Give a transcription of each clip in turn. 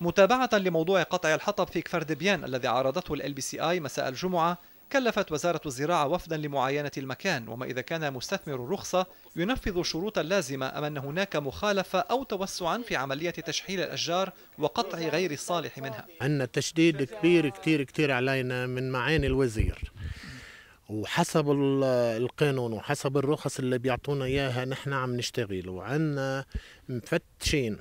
متابعة لموضوع قطع الحطب في كفر دبيان الذي عارضته ال بي سي اي مساء الجمعة كلفت وزارة الزراعة وفدا لمعاينة المكان وما إذا كان مستثمر الرخصة ينفذ الشروط اللازمة أم أن هناك مخالفة أو توسعا في عملية تشحيل الأشجار وقطع غير الصالح منها عندنا تشديد كبير كتير كتير علينا من معاني الوزير وحسب القانون وحسب الرخص اللي بيعطونا إياها نحن عم نشتغل وعندنا مفتشين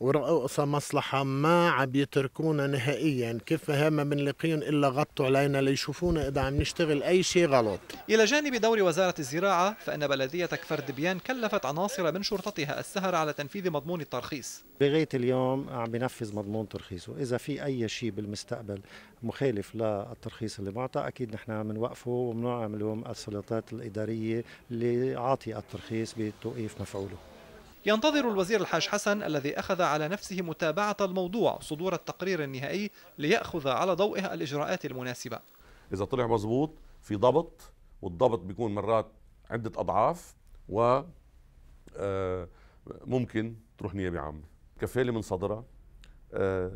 ورؤوس مصلحة ما عم يتركونا نهائيا كيف هما بنلاقيهم إلا غطوا علينا ليشوفونا إذا عم نشتغل أي شيء غلط إلى جانب دور وزارة الزراعة فإن بلدية كفر دبيان كلفت عناصر من شرطتها السهر على تنفيذ مضمون الترخيص لغاية اليوم عم بنفذ مضمون ترخيصه إذا في أي شيء بالمستقبل مخالف للترخيص اللي معطى أكيد نحن بنوقفه وبنعمل السلطات الإدارية اللي عاطي الترخيص بتوقيف مفعوله ينتظر الوزير الحاج حسن الذي أخذ على نفسه متابعة الموضوع صدور التقرير النهائي ليأخذ على ضوئه الإجراءات المناسبة إذا طلع مظبوط في ضبط والضبط بيكون مرات عدة أضعاف و آه، ممكن تروح نيابة عامة كفالة من صدرها آه،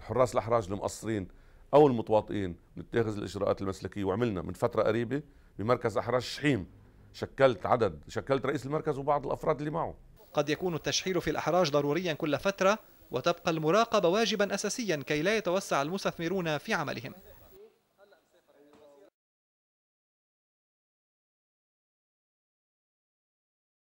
حراس الأحراج المقصرين أو المتواطئين نتخذ الإجراءات المسلكية وعملنا من فترة قريبة بمركز أحراج شحيم شكلت عدد شكلت رئيس المركز وبعض الأفراد اللي معه قد يكون التشحيل في الأحراج ضروريا كل فترة وتبقى المراقبة واجبا أساسيا كي لا يتوسع المستثمرون في عملهم